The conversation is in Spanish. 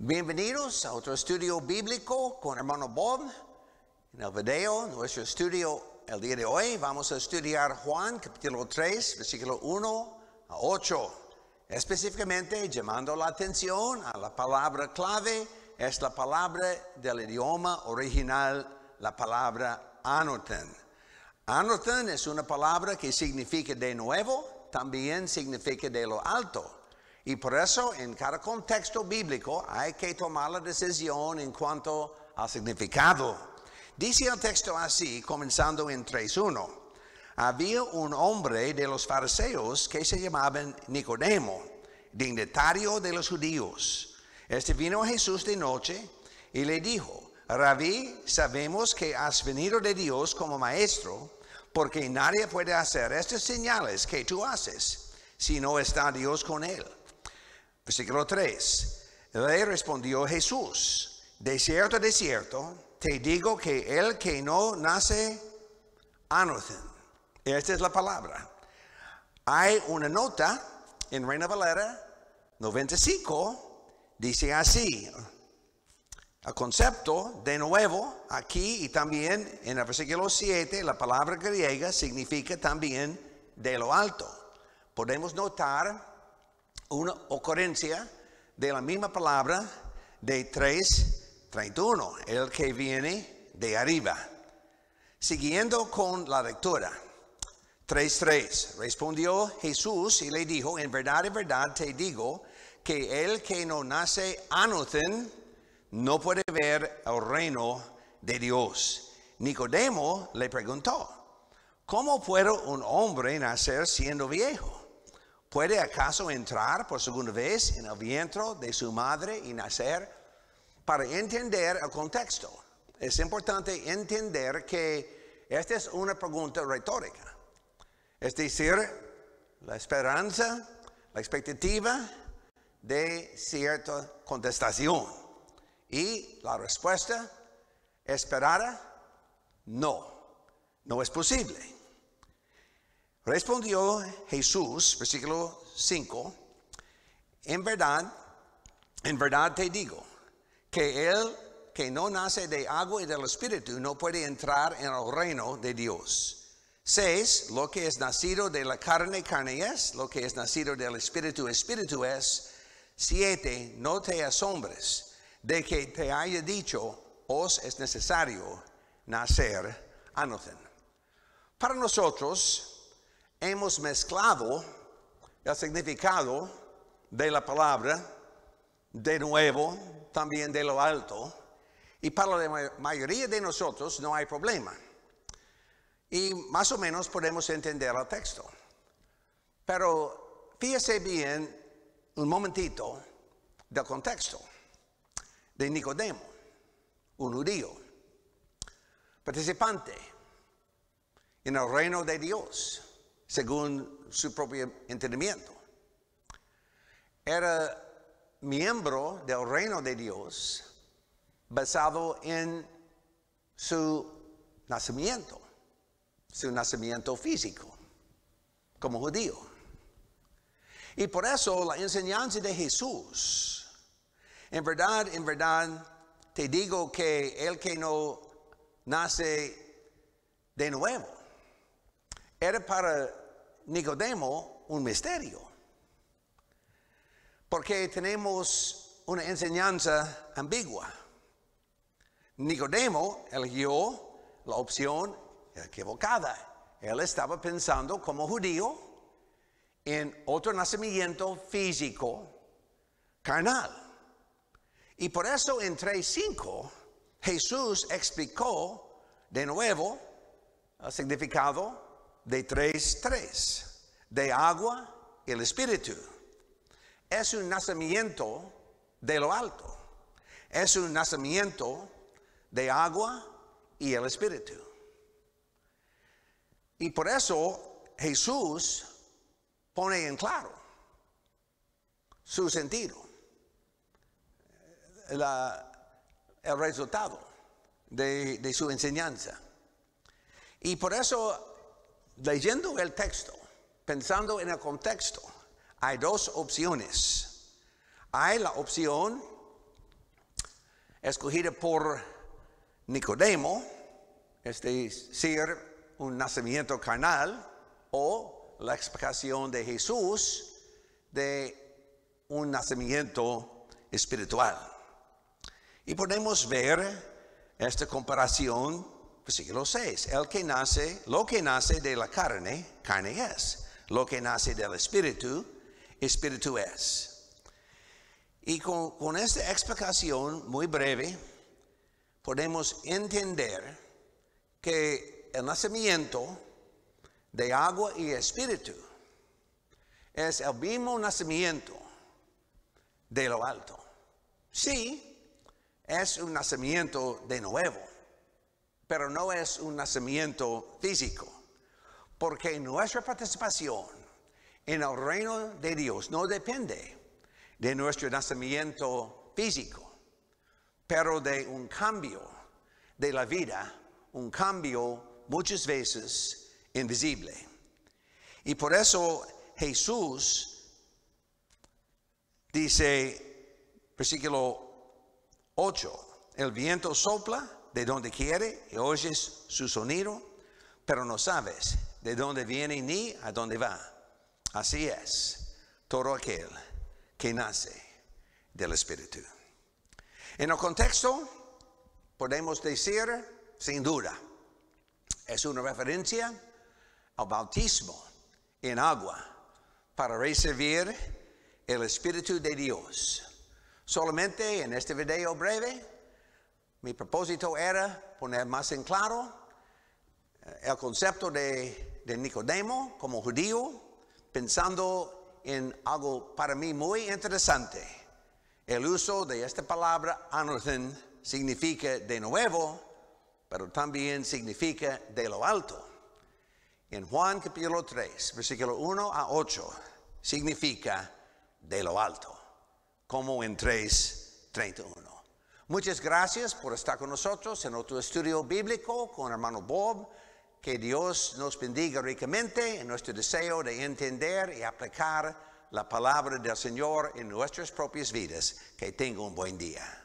Bienvenidos a otro estudio bíblico con hermano Bob. En el video, nuestro estudio el día de hoy, vamos a estudiar Juan capítulo 3, versículo 1 a 8. Específicamente llamando la atención a la palabra clave, es la palabra del idioma original, la palabra anoten. Anoten es una palabra que significa de nuevo, también significa de lo alto. Y por eso en cada contexto bíblico hay que tomar la decisión en cuanto al significado. Dice el texto así, comenzando en 3.1. Había un hombre de los fariseos que se llamaba Nicodemo, dignitario de los judíos. Este vino a Jesús de noche y le dijo, Rabí, sabemos que has venido de Dios como maestro, porque nadie puede hacer estas señales que tú haces si no está Dios con él. Versículo 3. Le respondió Jesús, de cierto, de cierto, te digo que el que no nace, anothen. Esta es la palabra. Hay una nota en Reina Valera 95, dice así, el concepto de nuevo aquí y también en el versículo 7, la palabra griega significa también de lo alto. Podemos notar una ocurrencia de la misma palabra de 3.31. el que viene de arriba. Siguiendo con la lectura. 3.3. Respondió Jesús y le dijo, en verdad, en verdad te digo que el que no nace anoten no puede ver el reino de Dios. Nicodemo le preguntó, ¿cómo puede un hombre nacer siendo viejo? ¿Puede acaso entrar por segunda vez en el vientre de su madre y nacer? Para entender el contexto, es importante entender que esta es una pregunta retórica. Es decir, la esperanza, la expectativa de cierta contestación. Y la respuesta esperada, no, no es posible. Respondió Jesús, versículo 5, en verdad, en verdad te digo, que él que no nace de agua y del espíritu no puede entrar en el reino de Dios. 6. Lo que es nacido de la carne, carne es. Lo que es nacido del espíritu, espíritu es. 7. No te asombres de que te haya dicho, os es necesario nacer. a nosotros. Para nosotros, hemos mezclado el significado de la palabra de nuevo, también de lo alto, y para la mayoría de nosotros no hay problema. Y más o menos podemos entender el texto. Pero fíjese bien un momentito del contexto de Nicodemo, un judío, participante en el reino de Dios según su propio entendimiento. Era miembro del reino de Dios basado en su nacimiento, su nacimiento físico, como judío. Y por eso la enseñanza de Jesús, en verdad, en verdad, te digo que el que no nace de nuevo, era para Nicodemo un misterio. Porque tenemos una enseñanza ambigua. Nicodemo eligió la opción equivocada. Él estaba pensando como judío en otro nacimiento físico carnal. Y por eso en 3.5 Jesús explicó de nuevo el significado de tres, tres, de agua y el espíritu. Es un nacimiento de lo alto. Es un nacimiento de agua y el espíritu. Y por eso Jesús pone en claro su sentido, el resultado de, de su enseñanza. Y por eso leyendo el texto, pensando en el contexto, hay dos opciones. Hay la opción escogida por Nicodemo, es decir, un nacimiento carnal, o la explicación de Jesús de un nacimiento espiritual. Y podemos ver esta comparación versículo pues 6. El que nace, lo que nace de la carne, carne es. Lo que nace del espíritu, espíritu es. Y con, con esta explicación muy breve, podemos entender que el nacimiento de agua y espíritu es el mismo nacimiento de lo alto. Sí, es un nacimiento de nuevo pero no es un nacimiento físico, porque nuestra participación en el reino de Dios no depende de nuestro nacimiento físico, pero de un cambio de la vida, un cambio muchas veces invisible. Y por eso Jesús dice, versículo 8, el viento sopla de donde quiere y oyes su sonido, pero no sabes de dónde viene ni a dónde va. Así es todo aquel que nace del Espíritu. En el contexto, podemos decir, sin duda, es una referencia al bautismo en agua para recibir el Espíritu de Dios. Solamente en este video breve mi propósito era poner más en claro eh, el concepto de, Nicodemo como judío, pensando en algo para mí muy interesante. El uso de esta palabra anothen significa de nuevo, pero también significa de lo alto. En Juan capítulo 3, versículo 1 a 8, significa de lo alto, como en 3.31. Muchas gracias por estar con nosotros en otro estudio bíblico con hermano Bob. Que Dios nos bendiga ricamente en nuestro deseo de entender y aplicar la palabra del Señor en nuestras propias vidas. Que tenga un buen día.